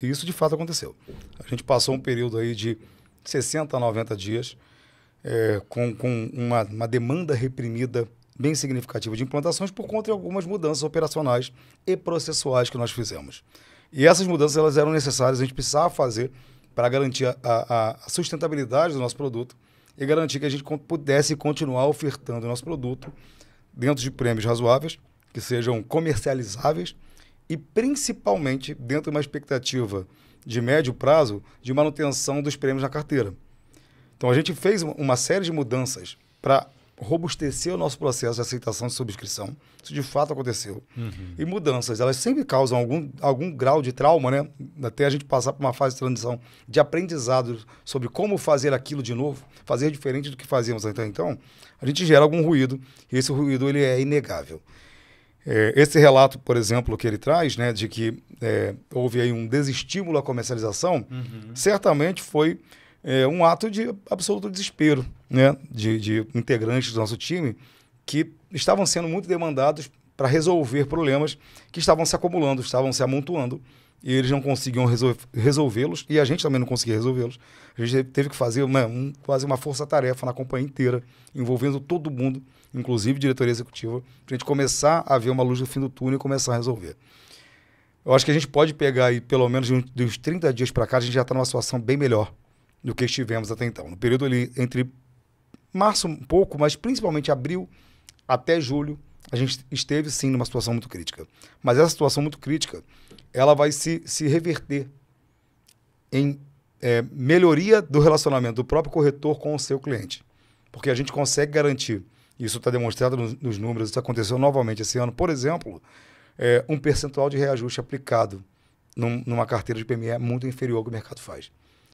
E isso de fato aconteceu. A gente passou um período aí de 60 a 90 dias é, com, com uma, uma, demanda reprimida bem significativa de implantações por conta de algumas mudanças operacionais e processuais que nós fizemos. E essas mudanças elas eram necessárias, a gente precisava fazer para garantir a, a, a sustentabilidade do nosso produto e garantir que a gente pudesse continuar ofertando o nosso produto dentro de prêmios razoáveis, que sejam comercializáveis, e principalmente dentro de uma expectativa de médio prazo de manutenção dos prêmios na carteira. Então a gente fez uma série de mudanças para robustecer o nosso processo de aceitação de subscrição. Isso de fato aconteceu. Uhum. E mudanças, elas sempre causam algum, algum grau de trauma, né? Até a gente passar por uma fase de transição de aprendizado sobre como fazer aquilo de novo, fazer diferente do que fazíamos até então, a gente gera algum ruído e esse ruído ele é inegável. É, esse relato, por exemplo, que ele traz, né, de que é, houve aí um desestímulo à comercialização, uhum. certamente foi é, um ato de absoluto desespero né, de, de integrantes do nosso time que estavam sendo muito demandados para resolver problemas que estavam se acumulando, estavam se amontoando e eles não conseguiam resolvê-los, e a gente também não conseguia resolvê-los. A gente teve que fazer uma, um, quase uma força-tarefa na companhia inteira, envolvendo todo mundo, inclusive diretoria executiva, para a gente começar a ver uma luz no fim do túnel e começar a resolver. Eu acho que a gente pode pegar aí, pelo menos de uns, de uns 30 dias para cá, a gente já está numa situação bem melhor do que estivemos até então. No período ali entre março um pouco, mas principalmente abril até julho, a gente esteve sim numa situação muito crítica. Mas essa situação muito crítica ela vai se, se reverter em é, melhoria do relacionamento do próprio corretor com o seu cliente. Porque a gente consegue garantir, isso está demonstrado nos, nos, números, isso aconteceu novamente esse ano, por exemplo, é, um percentual de reajuste aplicado num, numa carteira de PME muito inferior ao que o mercado faz.